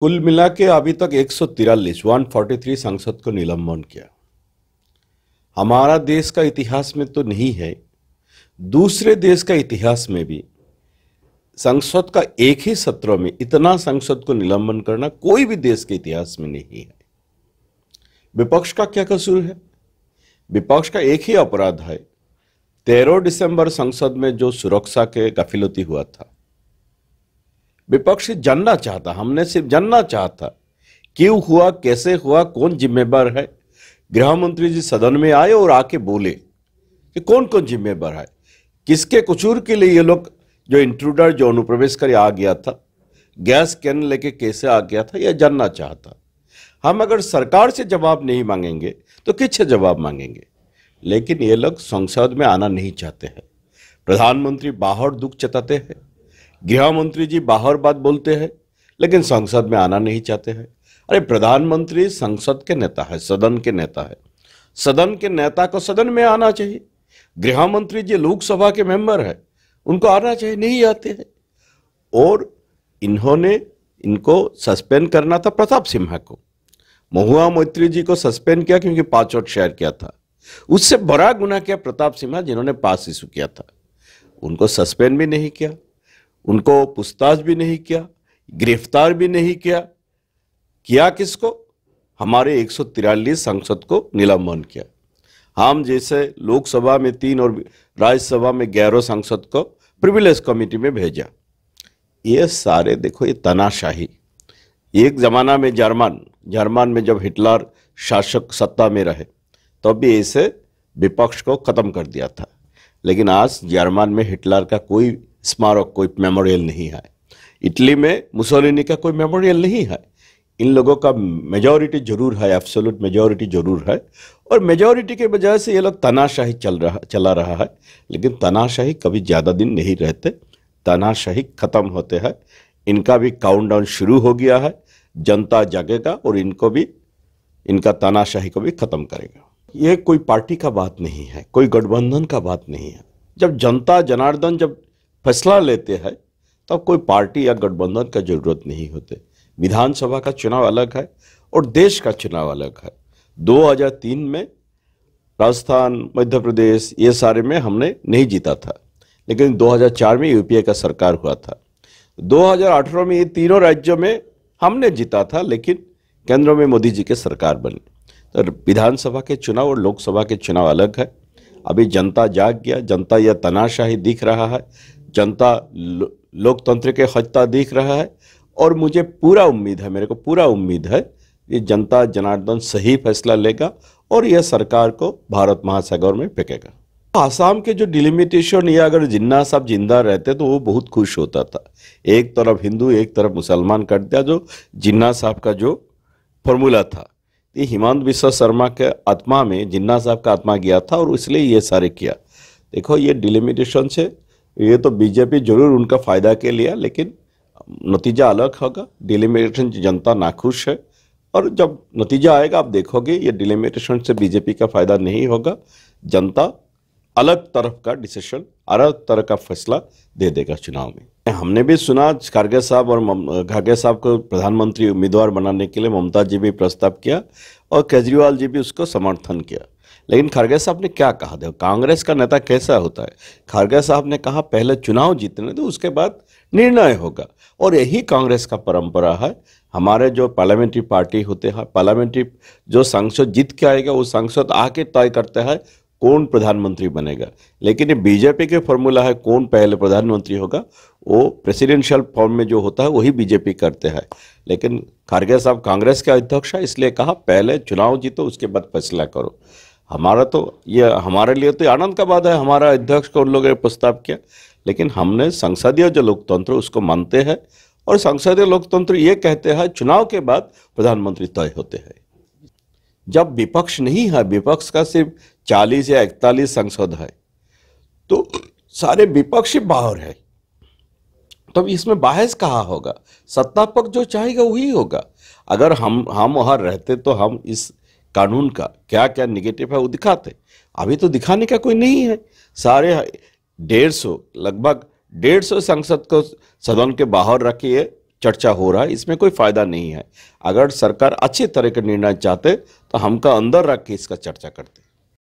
कुल मिला के अभी तक 143 143 सांसद को निलंबन किया हमारा देश का इतिहास में तो नहीं है दूसरे देश का इतिहास में भी संसद का एक ही सत्र में इतना संसद को निलंबन करना कोई भी देश के इतिहास में नहीं है विपक्ष का क्या कसूर है विपक्ष का एक ही अपराध है तेरह दिसंबर संसद में जो सुरक्षा के गफिलती हुआ था विपक्ष जानना चाहता हमने सिर्फ जानना चाहता क्यों हुआ कैसे हुआ कौन जिम्मेवार है गृह मंत्री जी सदन में आए और आके बोले कि कौन कौन जिम्मेवार है किसके कचूर के लिए ये लोग जो इंट्रूडर जो अनुप्रवेश कर आ गया था गैस कैन लेके कैसे आ गया था यह जानना चाहता हम अगर सरकार से जवाब नहीं मांगेंगे तो किसे जवाब मांगेंगे लेकिन ये लोग संसद में आना नहीं चाहते हैं प्रधानमंत्री बाहर दुख जताते हैं गृह मंत्री जी बाहर बात बोलते हैं लेकिन संसद में आना नहीं चाहते हैं अरे प्रधानमंत्री संसद के नेता है सदन के नेता है सदन के नेता को सदन में आना चाहिए गृह मंत्री जी लोकसभा के मेंबर है उनको आना चाहिए नहीं आते हैं और इन्होंने इनको सस्पेंड करना था प्रताप सिम्हा को महुआ मैत्री जी को सस्पेंड किया क्योंकि पासवर्ड शेयर किया था उससे बड़ा गुना किया प्रताप सिम्हा जिन्होंने पास इशू किया था उनको सस्पेंड भी नहीं किया उनको पूछताछ भी नहीं किया गिरफ्तार भी नहीं किया किया किसको हमारे एक सांसद को निलंबन किया हम जैसे लोकसभा में तीन और राज्यसभा में ग्यारह सांसद को प्रिविलेज कमेटी में भेजा ये सारे देखो ये तनाशाही एक ज़माना में जर्मन जर्मन में जब हिटलर शासक सत्ता में रहे तब तो भी ऐसे विपक्ष को ख़त्म कर दिया था लेकिन आज जर्मन में हिटलर का कोई स्मारक कोई मेमोरियल नहीं है इटली में मुसोलिनी का कोई मेमोरियल नहीं है इन लोगों का मेजॉरिटी जरूर है एब्सोलूट मेजॉरिटी जरूर है और मेजॉरिटी के बजाय से ये लोग तनाशाही चल रहा चला रहा है लेकिन तनाशाही कभी ज़्यादा दिन नहीं रहते तनाशाही ख़त्म होते हैं इनका भी काउंटडाउन शुरू हो गया है जनता जागेगा और इनको भी इनका तानाशाही को भी ख़त्म करेगा ये कोई पार्टी का बात नहीं है कोई गठबंधन का बात नहीं है जब जनता जनार्दन जब फैसला लेते हैं तब कोई पार्टी या गठबंधन का जरूरत नहीं होते विधानसभा का चुनाव अलग है और देश का चुनाव अलग है 2003 में राजस्थान मध्य प्रदेश ये सारे में हमने नहीं जीता था लेकिन 2004 में यूपीए का सरकार हुआ था 2018 में ये तीनों राज्यों में हमने जीता था लेकिन केंद्र में मोदी जी के सरकार बनी तो विधानसभा के चुनाव और लोकसभा के चुनाव अलग है अभी जनता जाग गया जनता यह तनाशाही दिख रहा है जनता लोकतंत्र के हजता दिख रहा है और मुझे पूरा उम्मीद है मेरे को पूरा उम्मीद है कि जनता जनार्दन सही फैसला लेगा और यह सरकार को भारत महासागर में फेंकेगा आसाम के जो डिलिमिटेशन या अगर जिन्ना साहब जिंदा रहते तो वो बहुत खुश होता था एक तरफ हिंदू एक तरफ मुसलमान कर दिया जो जिन्ना साहब का जो फॉर्मूला था ये हिमांत विश्व शर्मा के आत्मा में जिन्ना साहब का आत्मा गया था और इसलिए ये सारे किया देखो ये डिलिमिटेशन से ये तो बीजेपी जरूर उनका फायदा के लिया लेकिन नतीजा अलग होगा डिलिमिटेशन जनता नाखुश है और जब नतीजा आएगा आप देखोगे ये डिलिमिटेशन से बीजेपी का फायदा नहीं होगा जनता अलग तरफ का डिसीशन अलग तरह का फैसला दे देगा चुनाव में हमने भी सुना खारगे साहब और खारगे साहब को प्रधानमंत्री उम्मीदवार बनाने के लिए ममता जी भी प्रस्ताव किया और केजरीवाल जी भी उसको समर्थन किया लेकिन खड़गे साहब ने क्या कहा देखो कांग्रेस का नेता कैसा होता है खड़गे साहब ने कहा पहले चुनाव जीतने दो उसके बाद निर्णय होगा और यही कांग्रेस का परंपरा है हमारे जो पार्लियामेंट्री पार्टी होते हैं पार्लियामेंट्री जो सांसद जीत के आएगा वो सांसद आके तय करते हैं कौन प्रधानमंत्री बनेगा लेकिन ये बीजेपी के फॉर्मूला है कौन पहले प्रधानमंत्री होगा वो प्रेसिडेंशियल फॉर्म में जो होता है वही बीजेपी करते हैं लेकिन खारगे साहब कांग्रेस के अध्यक्ष है इसलिए कहा पहले चुनाव जीतो उसके बाद फैसला करो हमारा तो ये हमारे लिए तो आनंद का बात है हमारा अध्यक्ष को उन लोगों ने प्रस्ताव किया लेकिन हमने संसदीय जो लोकतंत्र उसको मानते हैं और संसदीय लोकतंत्र ये कहते हैं चुनाव के बाद प्रधानमंत्री तय होते हैं जब विपक्ष नहीं है विपक्ष का सिर्फ चालीस या इकतालीस संसद है तो सारे विपक्ष बाहर है तब तो इसमें बाहस कहाँ होगा सत्ता पक्ष जो चाहेगा वही होगा अगर हम हम वहाँ रहते तो हम इस कानून का क्या क्या निगेटिव है वो दिखाते अभी तो दिखाने का कोई नहीं है सारे डेढ़ सौ लगभग डेढ़ सौ संसद को सदन के बाहर रखिए चर्चा हो रहा है इसमें कोई फ़ायदा नहीं है अगर सरकार अच्छे तरह के निर्णय चाहते तो हमका अंदर रख के इसका चर्चा करते